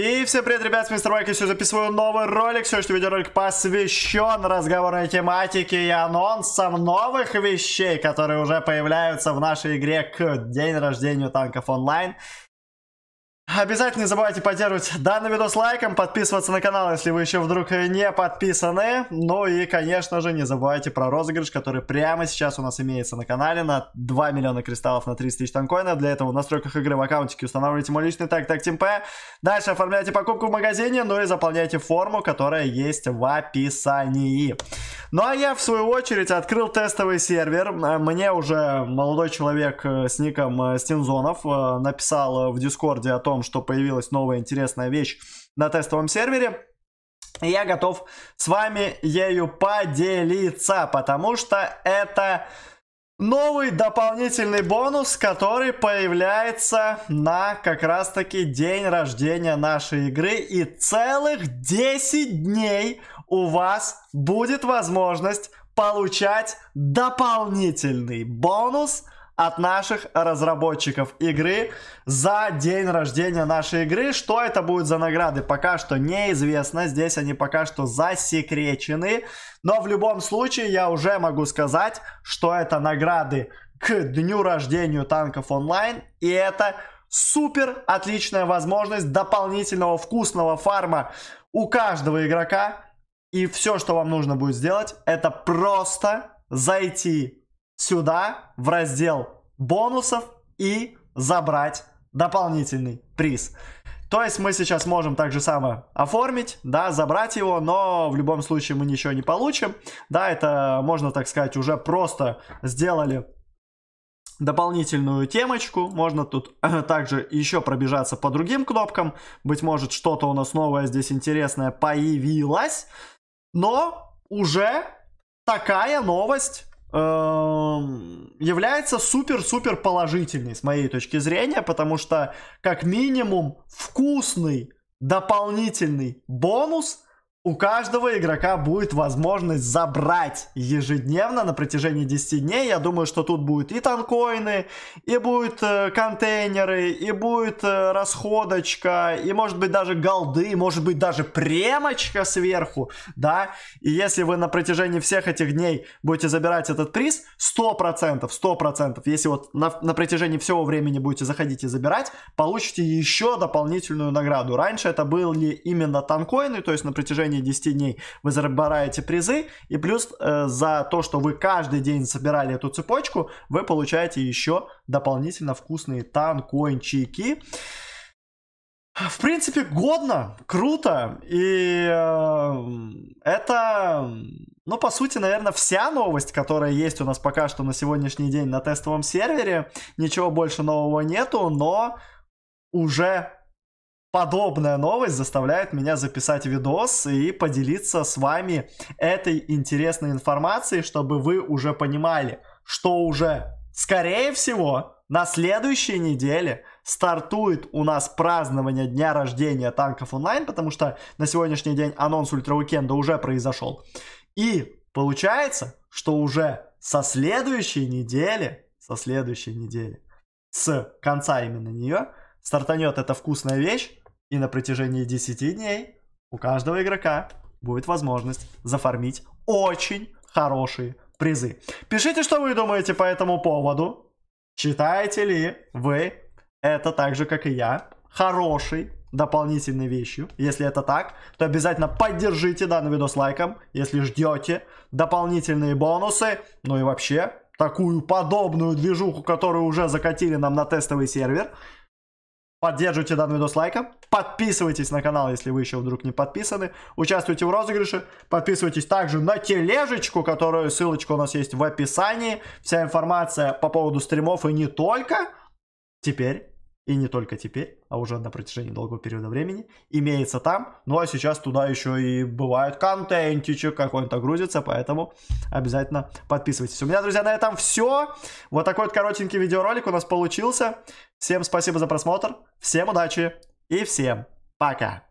И всем привет, ребят, с Мистер Майк, и сегодня записываю новый ролик. Сегодняшний видеоролик посвящен разговорной тематике и анонсам новых вещей, которые уже появляются в нашей игре к день рождения танков онлайн. Обязательно не забывайте поддерживать данный видос лайком, подписываться на канал, если вы еще вдруг не подписаны. Ну и, конечно же, не забывайте про розыгрыш, который прямо сейчас у нас имеется на канале на 2 миллиона кристаллов на 30 тысяч танкоинов. Для этого в настройках игры в аккаунтике устанавливайте мой личный так так P. Дальше оформляйте покупку в магазине, ну и заполняйте форму, которая есть в описании. Ну а я, в свою очередь, открыл тестовый сервер. Мне уже молодой человек э, с ником э, Стензонов э, написал в Дискорде о том, том, что появилась новая интересная вещь на тестовом сервере. И я готов с вами ею поделиться, потому что это новый дополнительный бонус, который появляется на как раз таки день рождения нашей игры. И целых 10 дней у вас будет возможность получать дополнительный бонус – от наших разработчиков игры за день рождения нашей игры. Что это будет за награды, пока что неизвестно. Здесь они пока что засекречены. Но в любом случае я уже могу сказать, что это награды к дню рождения танков онлайн. И это супер отличная возможность дополнительного вкусного фарма у каждого игрока. И все, что вам нужно будет сделать, это просто зайти сюда в раздел бонусов и забрать дополнительный приз. То есть мы сейчас можем так же самое оформить, да, забрать его, но в любом случае мы ничего не получим. Да, это, можно так сказать, уже просто сделали дополнительную темочку. Можно тут также еще пробежаться по другим кнопкам. Быть может, что-то у нас новое здесь интересное появилось. Но уже такая новость Эм, является супер-супер положительной с моей точки зрения, потому что как минимум вкусный дополнительный бонус – у каждого игрока будет возможность забрать ежедневно на протяжении 10 дней. Я думаю, что тут будут и танкоины, и будут э, контейнеры, и будет э, расходочка, и может быть даже голды, может быть даже премочка сверху, да. И если вы на протяжении всех этих дней будете забирать этот приз, 100%, 100%, если вот на, на протяжении всего времени будете заходить и забирать, получите еще дополнительную награду. Раньше это были именно танкоины, то есть на протяжении течение 10 дней вы забираете призы, и плюс э, за то, что вы каждый день собирали эту цепочку, вы получаете еще дополнительно вкусные танкоинчики. В принципе, годно, круто, и э, это, ну, по сути, наверное, вся новость, которая есть у нас пока что на сегодняшний день на тестовом сервере. Ничего больше нового нету, но уже подобная новость заставляет меня записать видос и поделиться с вами этой интересной информацией, чтобы вы уже понимали, что уже, скорее всего, на следующей неделе стартует у нас празднование дня рождения танков онлайн, потому что на сегодняшний день анонс ультравикенда уже произошел. И получается, что уже со следующей недели, со следующей недели, с конца именно нее, стартанет эта вкусная вещь, и на протяжении 10 дней у каждого игрока будет возможность зафармить очень хорошие призы. Пишите, что вы думаете по этому поводу. Читаете ли вы это так же, как и я, хорошей дополнительной вещью? Если это так, то обязательно поддержите данный видос лайком, если ждете дополнительные бонусы. Ну и вообще, такую подобную движуху, которую уже закатили нам на тестовый сервер. Поддерживайте данный видос лайком, подписывайтесь на канал, если вы еще вдруг не подписаны, участвуйте в розыгрыше, подписывайтесь также на тележечку, которую ссылочка у нас есть в описании, вся информация по поводу стримов и не только. Теперь и не только теперь, а уже на протяжении долгого периода времени, имеется там. Ну а сейчас туда еще и бывает контентичек какой-то грузится, поэтому обязательно подписывайтесь. У меня, друзья, на этом все. Вот такой вот коротенький видеоролик у нас получился. Всем спасибо за просмотр, всем удачи и всем пока!